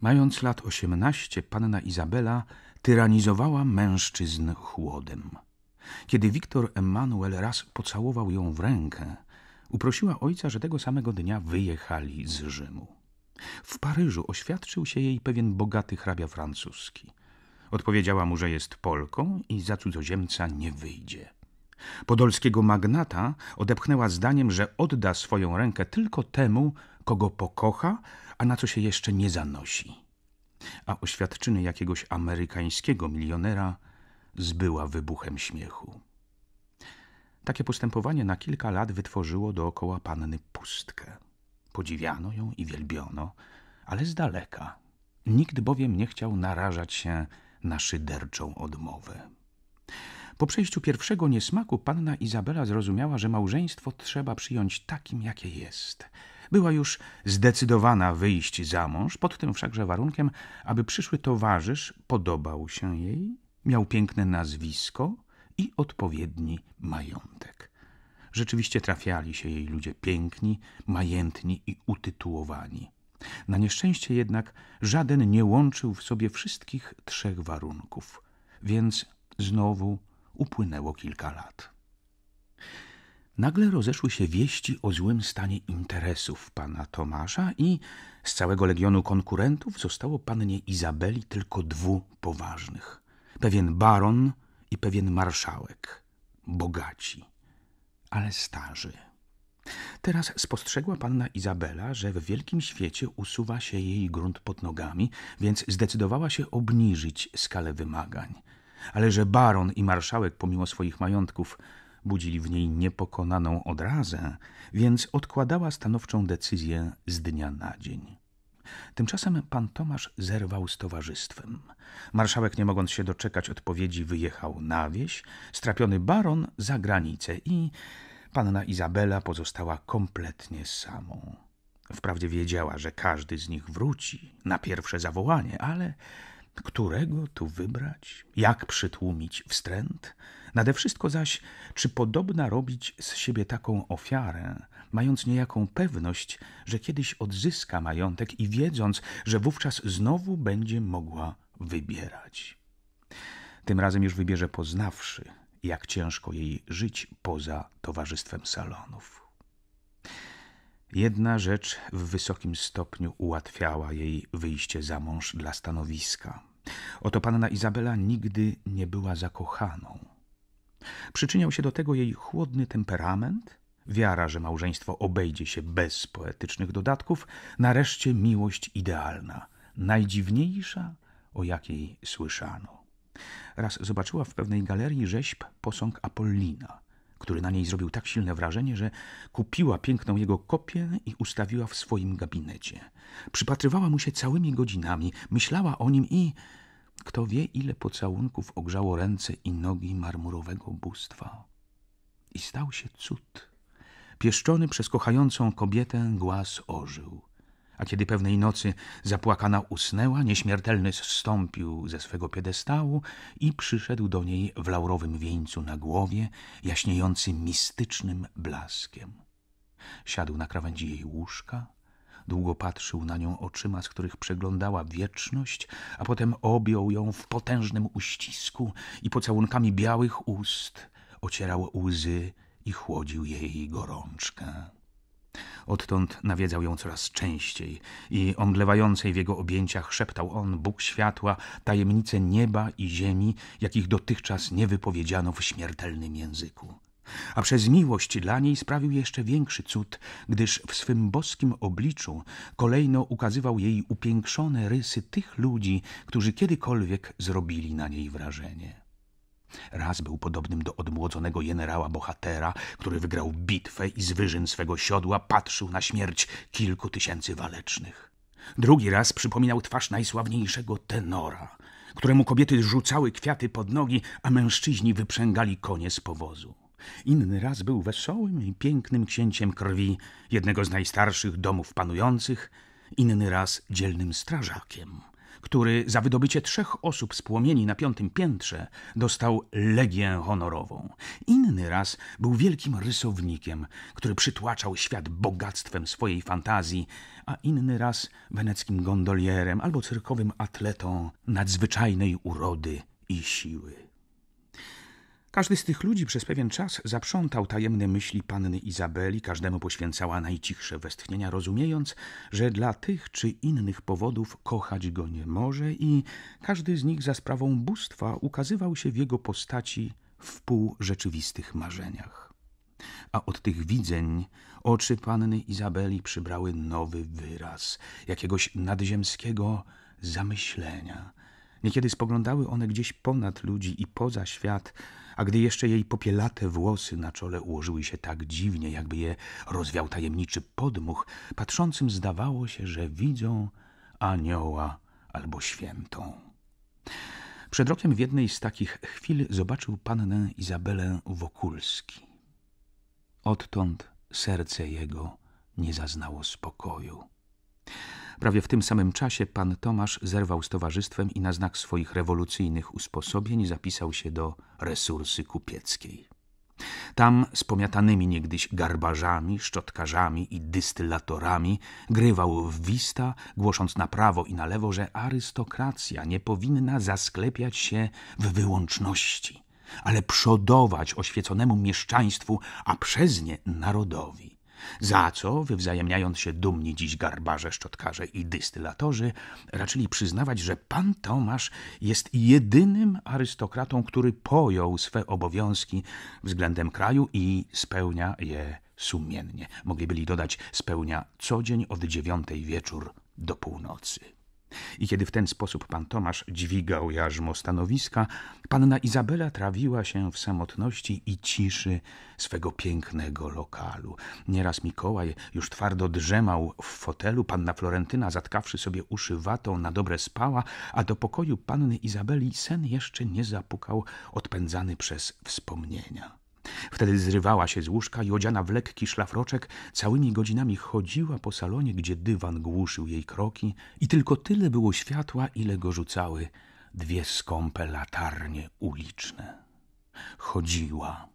Mając lat osiemnaście, panna Izabela tyranizowała mężczyzn chłodem. Kiedy Wiktor Emanuel raz pocałował ją w rękę, uprosiła ojca, że tego samego dnia wyjechali z Rzymu. W Paryżu oświadczył się jej pewien bogaty hrabia francuski. Odpowiedziała mu, że jest Polką i za cudzoziemca nie wyjdzie. Podolskiego magnata odepchnęła zdaniem, że odda swoją rękę tylko temu, kogo pokocha, a na co się jeszcze nie zanosi. A oświadczyny jakiegoś amerykańskiego milionera zbyła wybuchem śmiechu. Takie postępowanie na kilka lat wytworzyło dookoła panny pustkę. Podziwiano ją i wielbiono, ale z daleka. Nikt bowiem nie chciał narażać się na szyderczą odmowę. Po przejściu pierwszego niesmaku panna Izabela zrozumiała, że małżeństwo trzeba przyjąć takim, jakie jest. Była już zdecydowana wyjść za mąż, pod tym wszakże warunkiem, aby przyszły towarzysz podobał się jej, miał piękne nazwisko i odpowiedni majątek. Rzeczywiście trafiali się jej ludzie piękni, majętni i utytułowani. Na nieszczęście jednak żaden nie łączył w sobie wszystkich trzech warunków, więc znowu upłynęło kilka lat. Nagle rozeszły się wieści o złym stanie interesów pana Tomasza i z całego legionu konkurentów zostało pannie Izabeli tylko dwóch poważnych. Pewien baron i pewien marszałek. Bogaci, ale starzy. Teraz spostrzegła panna Izabela, że w wielkim świecie usuwa się jej grunt pod nogami, więc zdecydowała się obniżyć skalę wymagań – ale że baron i marszałek, pomimo swoich majątków, budzili w niej niepokonaną odrazę, więc odkładała stanowczą decyzję z dnia na dzień. Tymczasem pan Tomasz zerwał z towarzystwem. Marszałek, nie mogąc się doczekać odpowiedzi, wyjechał na wieś, strapiony baron za granicę i panna Izabela pozostała kompletnie samą. Wprawdzie wiedziała, że każdy z nich wróci na pierwsze zawołanie, ale którego tu wybrać? Jak przytłumić wstręt? Nade wszystko zaś, czy podobna robić z siebie taką ofiarę, mając niejaką pewność, że kiedyś odzyska majątek i wiedząc, że wówczas znowu będzie mogła wybierać? Tym razem już wybierze poznawszy, jak ciężko jej żyć poza towarzystwem salonów. Jedna rzecz w wysokim stopniu ułatwiała jej wyjście za mąż dla stanowiska. Oto panna Izabela nigdy nie była zakochaną. Przyczyniał się do tego jej chłodny temperament, wiara, że małżeństwo obejdzie się bez poetycznych dodatków, nareszcie miłość idealna, najdziwniejsza, o jakiej słyszano. Raz zobaczyła w pewnej galerii rzeźb posąg Apollina – który na niej zrobił tak silne wrażenie, że kupiła piękną jego kopię i ustawiła w swoim gabinecie. Przypatrywała mu się całymi godzinami, myślała o nim i kto wie, ile pocałunków ogrzało ręce i nogi marmurowego bóstwa. I stał się cud. Pieszczony przez kochającą kobietę głaz ożył. A kiedy pewnej nocy zapłakana usnęła, nieśmiertelny zstąpił ze swego piedestału i przyszedł do niej w laurowym wieńcu na głowie, jaśniejący mistycznym blaskiem. Siadł na krawędzi jej łóżka, Długo patrzył na nią oczyma, z których przeglądała wieczność, a potem objął ją w potężnym uścisku i pocałunkami białych ust ocierał łzy i chłodził jej gorączkę. Odtąd nawiedzał ją coraz częściej i omdlewającej w jego objęciach szeptał on, Bóg światła, tajemnice nieba i ziemi, jakich dotychczas nie wypowiedziano w śmiertelnym języku. A przez miłość dla niej sprawił jeszcze większy cud, gdyż w swym boskim obliczu kolejno ukazywał jej upiększone rysy tych ludzi, którzy kiedykolwiek zrobili na niej wrażenie. Raz był podobnym do odmłodzonego generała bohatera, który wygrał bitwę i z wyżyn swego siodła patrzył na śmierć kilku tysięcy walecznych. Drugi raz przypominał twarz najsławniejszego tenora, któremu kobiety rzucały kwiaty pod nogi, a mężczyźni wyprzęgali konie z powozu. Inny raz był wesołym i pięknym księciem krwi jednego z najstarszych domów panujących, inny raz dzielnym strażakiem który za wydobycie trzech osób z płomieni na piątym piętrze dostał legię honorową. Inny raz był wielkim rysownikiem, który przytłaczał świat bogactwem swojej fantazji, a inny raz weneckim gondolierem albo cyrkowym atletą nadzwyczajnej urody i siły. Każdy z tych ludzi przez pewien czas zaprzątał tajemne myśli panny Izabeli, każdemu poświęcała najcichsze westchnienia, rozumiejąc, że dla tych czy innych powodów kochać go nie może i każdy z nich za sprawą bóstwa ukazywał się w jego postaci w rzeczywistych marzeniach. A od tych widzeń oczy panny Izabeli przybrały nowy wyraz, jakiegoś nadziemskiego zamyślenia. Niekiedy spoglądały one gdzieś ponad ludzi i poza świat, a gdy jeszcze jej popielate włosy na czole ułożyły się tak dziwnie, jakby je rozwiał tajemniczy podmuch, patrzącym zdawało się, że widzą anioła albo świętą. Przed rokiem w jednej z takich chwil zobaczył pannę Izabelę Wokulski. Odtąd serce jego nie zaznało spokoju. Prawie w tym samym czasie pan Tomasz zerwał z towarzystwem i na znak swoich rewolucyjnych usposobień zapisał się do resursy kupieckiej. Tam z pomiatanymi niegdyś garbarzami, szczotkarzami i dystylatorami grywał w wista, głosząc na prawo i na lewo, że arystokracja nie powinna zasklepiać się w wyłączności, ale przodować oświeconemu mieszczaństwu, a przez nie narodowi za co, wywzajemniając się dumni dziś garbarze, szczotkarze i dystylatorzy, raczyli przyznawać, że pan Tomasz jest jedynym arystokratą, który pojął swe obowiązki względem kraju i spełnia je sumiennie. Mogli byli dodać, spełnia co dzień od dziewiątej wieczór do północy. I kiedy w ten sposób pan Tomasz dźwigał jarzmo stanowiska, panna Izabela trawiła się w samotności i ciszy swego pięknego lokalu. Nieraz Mikołaj już twardo drzemał w fotelu, panna Florentyna, zatkawszy sobie uszy watą, na dobre spała, a do pokoju panny Izabeli sen jeszcze nie zapukał, odpędzany przez wspomnienia. Wtedy zrywała się z łóżka i odziana w lekki szlafroczek całymi godzinami chodziła po salonie, gdzie dywan głuszył jej kroki i tylko tyle było światła, ile go rzucały dwie skąpe latarnie uliczne. Chodziła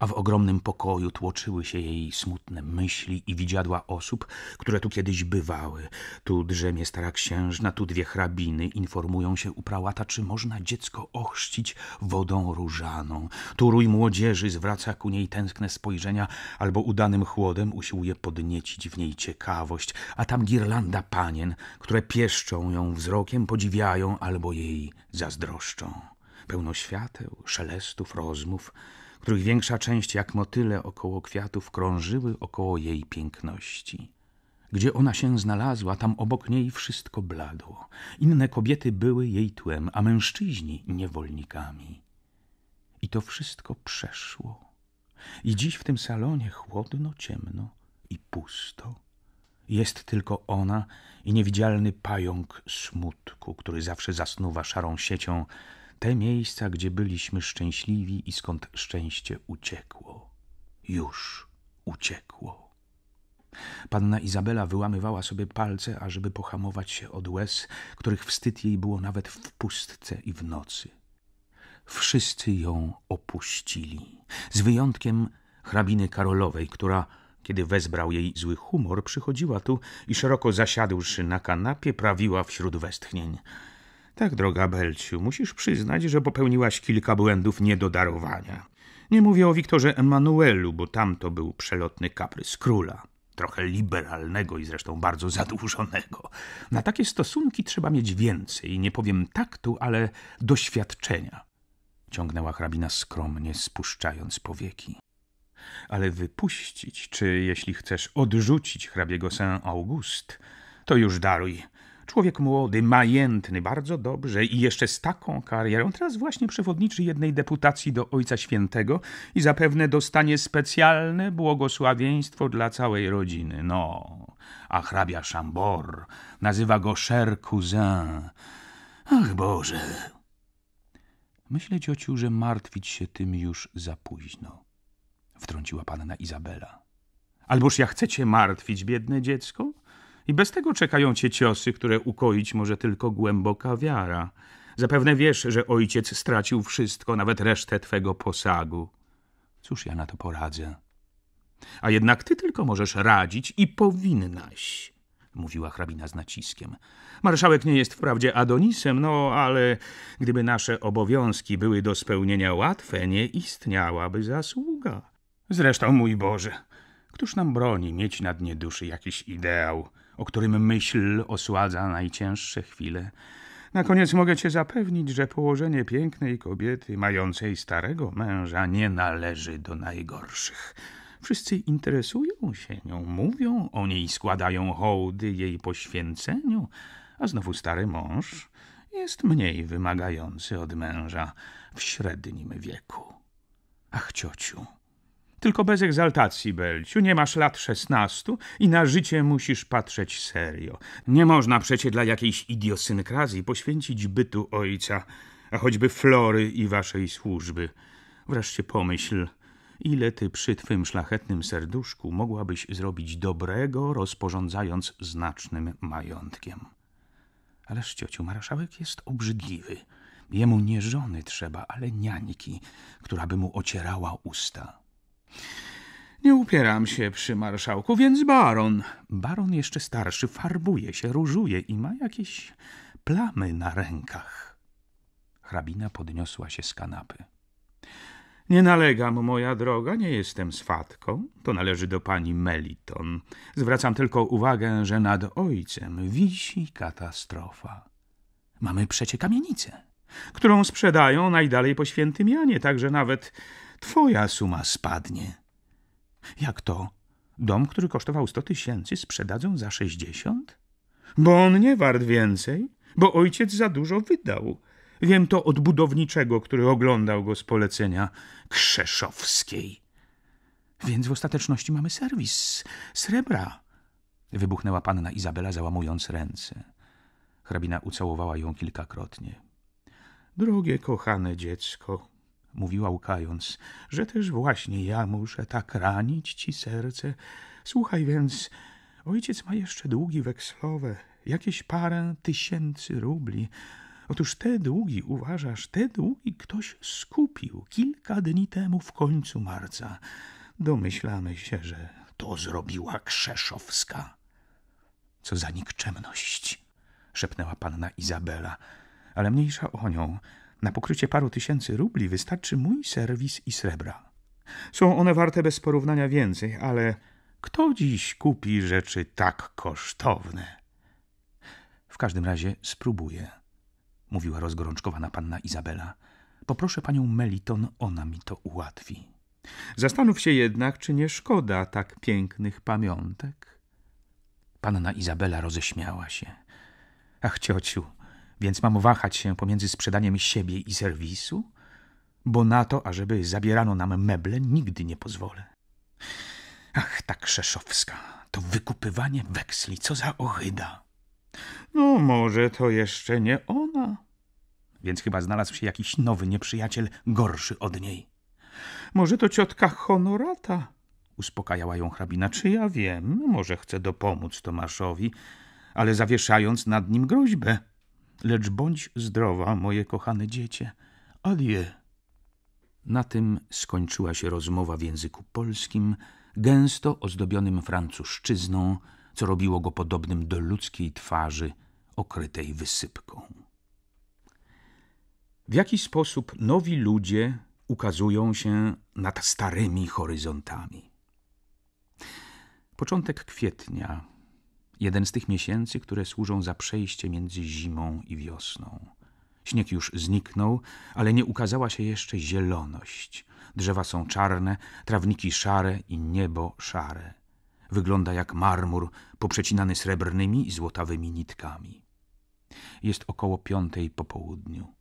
a w ogromnym pokoju tłoczyły się jej smutne myśli i widziadła osób, które tu kiedyś bywały. Tu drzemie stara księżna, tu dwie hrabiny informują się u prałata, czy można dziecko ochrzcić wodą różaną. Tu rój młodzieży zwraca ku niej tęskne spojrzenia, albo udanym chłodem usiłuje podniecić w niej ciekawość, a tam girlanda panien, które pieszczą ją wzrokiem, podziwiają albo jej zazdroszczą pełno świateł, szelestów, rozmów, których większa część jak motyle około kwiatów krążyły około jej piękności. Gdzie ona się znalazła, tam obok niej wszystko bladło. Inne kobiety były jej tłem, a mężczyźni niewolnikami. I to wszystko przeszło. I dziś w tym salonie chłodno, ciemno i pusto. Jest tylko ona i niewidzialny pająk smutku, który zawsze zasnuwa szarą siecią te miejsca, gdzie byliśmy szczęśliwi i skąd szczęście uciekło. Już uciekło. Panna Izabela wyłamywała sobie palce, ażeby pohamować się od łez, których wstyd jej było nawet w pustce i w nocy. Wszyscy ją opuścili, z wyjątkiem hrabiny Karolowej, która kiedy wezbrał jej zły humor, przychodziła tu i szeroko zasiadłszy na kanapie, prawiła wśród westchnień. Tak, droga Belciu, musisz przyznać, że popełniłaś kilka błędów nie do darowania. Nie mówię o Wiktorze Emanuelu, bo tamto był przelotny kaprys króla. Trochę liberalnego i zresztą bardzo zadłużonego. Na takie stosunki trzeba mieć więcej, nie powiem taktu, ale doświadczenia. Ciągnęła hrabina skromnie, spuszczając powieki. Ale wypuścić, czy jeśli chcesz odrzucić hrabiego Saint-August, to już daruj – Człowiek młody, majętny, bardzo dobrze i jeszcze z taką karierą. Teraz właśnie przewodniczy jednej deputacji do Ojca Świętego i zapewne dostanie specjalne błogosławieństwo dla całej rodziny. No, a hrabia Szambor nazywa go Cher Cousin. Ach Boże! Myślę, ciociu, że martwić się tym już za późno, wtrąciła panna Izabela. Alboż ja chcę cię martwić, biedne dziecko? I bez tego czekają cię ciosy, które ukoić może tylko głęboka wiara. Zapewne wiesz, że ojciec stracił wszystko, nawet resztę twego posagu. Cóż ja na to poradzę? A jednak ty tylko możesz radzić i powinnaś, mówiła hrabina z naciskiem. Marszałek nie jest wprawdzie Adonisem, no ale gdyby nasze obowiązki były do spełnienia łatwe, nie istniałaby zasługa. Zresztą, mój Boże, któż nam broni mieć na dnie duszy jakiś ideał? o którym myśl osładza najcięższe chwile. Na koniec mogę cię zapewnić, że położenie pięknej kobiety, mającej starego męża, nie należy do najgorszych. Wszyscy interesują się nią, mówią o niej, składają hołdy jej poświęceniu, a znowu stary mąż jest mniej wymagający od męża w średnim wieku. Ach, ciociu! Tylko bez egzaltacji, Belciu, nie masz lat szesnastu i na życie musisz patrzeć serio. Nie można przecie dla jakiejś idiosynkrazji poświęcić bytu ojca, a choćby flory i waszej służby. Wreszcie pomyśl, ile ty przy twym szlachetnym serduszku mogłabyś zrobić dobrego, rozporządzając znacznym majątkiem. Ależ ciociu, marszałek jest obrzydliwy. Jemu nie żony trzeba, ale niańki, która by mu ocierała usta. Nie upieram się przy marszałku, więc baron. Baron jeszcze starszy farbuje się, różuje i ma jakieś plamy na rękach. Hrabina podniosła się z kanapy. Nie nalegam, moja droga, nie jestem swatką. To należy do pani Meliton. Zwracam tylko uwagę, że nad ojcem wisi katastrofa. Mamy przecie kamienicę, którą sprzedają najdalej po świętym Janie, także nawet twoja suma spadnie. Jak to? Dom, który kosztował sto tysięcy, sprzedadzą za sześćdziesiąt? Bo on nie wart więcej, bo ojciec za dużo wydał. Wiem to od budowniczego, który oglądał go z polecenia Krzeszowskiej. Więc w ostateczności mamy serwis srebra. Wybuchnęła panna Izabela, załamując ręce. Hrabina ucałowała ją kilkakrotnie. Drogie, kochane dziecko, mówiła łkając, że też właśnie ja muszę tak ranić ci serce. Słuchaj więc, ojciec ma jeszcze długi wekslowe, jakieś parę tysięcy rubli. Otóż te długi, uważasz, te długi ktoś skupił kilka dni temu w końcu marca. Domyślamy się, że to zrobiła Krzeszowska. Co za nikczemność, szepnęła panna Izabela, ale mniejsza o nią. Na pokrycie paru tysięcy rubli wystarczy mój serwis i srebra. Są one warte bez porównania więcej, ale kto dziś kupi rzeczy tak kosztowne? W każdym razie spróbuję, mówiła rozgorączkowana panna Izabela. Poproszę panią Meliton, ona mi to ułatwi. Zastanów się jednak, czy nie szkoda tak pięknych pamiątek. Panna Izabela roześmiała się. Ach, ciociu, więc mam wahać się pomiędzy sprzedaniem siebie i serwisu? Bo na to, ażeby zabierano nam meble, nigdy nie pozwolę. Ach, ta Krzeszowska, to wykupywanie weksli, co za ohyda. No, może to jeszcze nie ona. Więc chyba znalazł się jakiś nowy nieprzyjaciel, gorszy od niej. Może to ciotka Honorata, uspokajała ją hrabina. Czy ja wiem, może chce dopomóc Tomaszowi, ale zawieszając nad nim groźbę lecz bądź zdrowa, moje kochane dziecię. Adie. Na tym skończyła się rozmowa w języku polskim, gęsto ozdobionym francuszczyzną, co robiło go podobnym do ludzkiej twarzy okrytej wysypką. W jaki sposób nowi ludzie ukazują się nad starymi horyzontami? Początek kwietnia Jeden z tych miesięcy, które służą za przejście między zimą i wiosną. Śnieg już zniknął, ale nie ukazała się jeszcze zieloność. Drzewa są czarne, trawniki szare i niebo szare. Wygląda jak marmur poprzecinany srebrnymi i złotawymi nitkami. Jest około piątej po południu.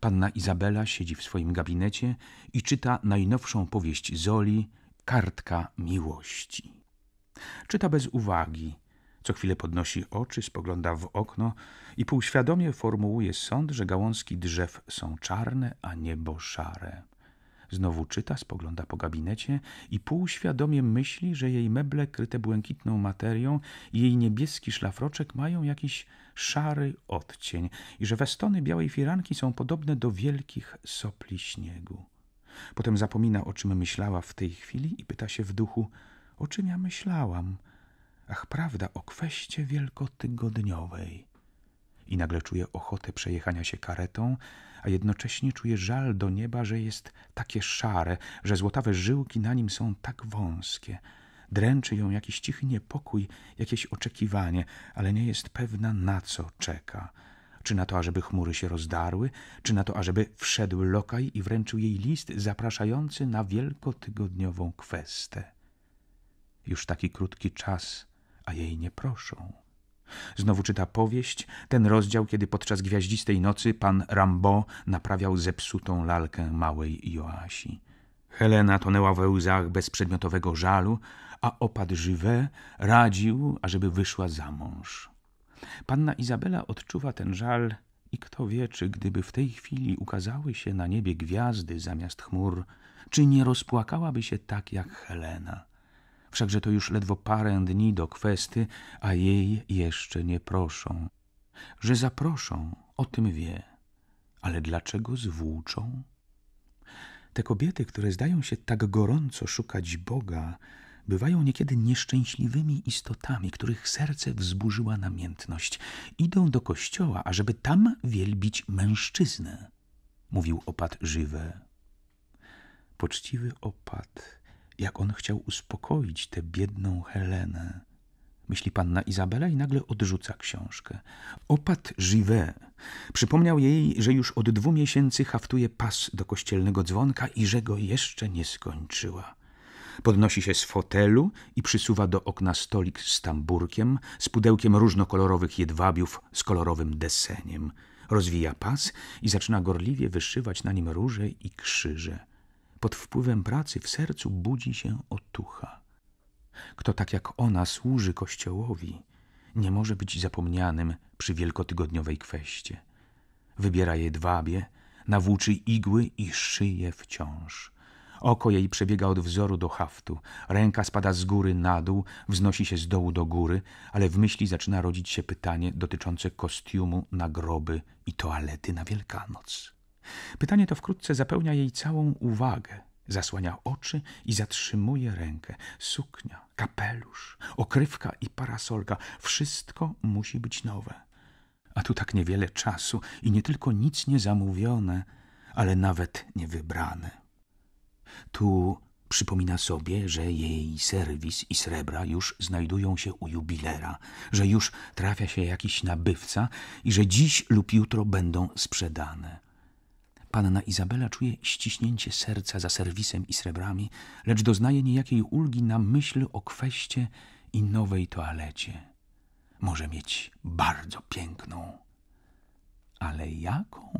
Panna Izabela siedzi w swoim gabinecie i czyta najnowszą powieść Zoli Kartka Miłości. Czyta bez uwagi, co chwilę podnosi oczy, spogląda w okno i półświadomie formułuje sąd, że gałązki drzew są czarne, a niebo szare. Znowu czyta, spogląda po gabinecie i półświadomie myśli, że jej meble kryte błękitną materią i jej niebieski szlafroczek mają jakiś szary odcień i że westony białej firanki są podobne do wielkich sopli śniegu. Potem zapomina, o czym myślała w tej chwili i pyta się w duchu, o czym ja myślałam – Ach, prawda, o kweście wielkotygodniowej. I nagle czuje ochotę przejechania się karetą, a jednocześnie czuję żal do nieba, że jest takie szare, że złotawe żyłki na nim są tak wąskie. Dręczy ją jakiś cichy niepokój, jakieś oczekiwanie, ale nie jest pewna, na co czeka. Czy na to, ażeby chmury się rozdarły, czy na to, ażeby wszedł lokaj i wręczył jej list zapraszający na wielkotygodniową kwestę. Już taki krótki czas a jej nie proszą. Znowu czyta powieść, ten rozdział, kiedy podczas gwiaździstej nocy pan Rambo naprawiał zepsutą lalkę małej Joasi. Helena tonęła we łzach bezprzedmiotowego żalu, a opad żywe radził, ażeby wyszła za mąż. Panna Izabela odczuwa ten żal i kto wie, czy gdyby w tej chwili ukazały się na niebie gwiazdy zamiast chmur, czy nie rozpłakałaby się tak jak Helena wszakże to już ledwo parę dni do kwesty, a jej jeszcze nie proszą. Że zaproszą, o tym wie, ale dlaczego zwłóczą? Te kobiety, które zdają się tak gorąco szukać Boga, bywają niekiedy nieszczęśliwymi istotami, których serce wzburzyła namiętność. Idą do kościoła, ażeby tam wielbić mężczyznę, mówił opat żywe. Poczciwy opat jak on chciał uspokoić tę biedną Helenę. Myśli panna Izabela i nagle odrzuca książkę. Opat żywe! przypomniał jej, że już od dwóch miesięcy haftuje pas do kościelnego dzwonka i że go jeszcze nie skończyła. Podnosi się z fotelu i przysuwa do okna stolik z tamburkiem, z pudełkiem różnokolorowych jedwabiów z kolorowym deseniem. Rozwija pas i zaczyna gorliwie wyszywać na nim róże i krzyże pod wpływem pracy w sercu budzi się otucha. Kto tak jak ona służy Kościołowi, nie może być zapomnianym przy wielkotygodniowej kweście. Wybiera jedwabie, nawłóczy igły i szyje wciąż. Oko jej przebiega od wzoru do haftu, ręka spada z góry na dół, wznosi się z dołu do góry, ale w myśli zaczyna rodzić się pytanie dotyczące kostiumu, na groby i toalety na Wielkanoc. Pytanie to wkrótce zapełnia jej całą uwagę, zasłania oczy i zatrzymuje rękę. Suknia, kapelusz, okrywka i parasolka wszystko musi być nowe. A tu tak niewiele czasu i nie tylko nic nie zamówione, ale nawet nie wybrane. Tu Przypomina sobie, że jej serwis i srebra już znajdują się u jubilera, że już trafia się jakiś nabywca i że dziś lub jutro będą sprzedane. Panna Izabela czuje ściśnięcie serca za serwisem i srebrami, lecz doznaje niejakiej ulgi na myśl o kweście i nowej toalecie. Może mieć bardzo piękną, ale jaką?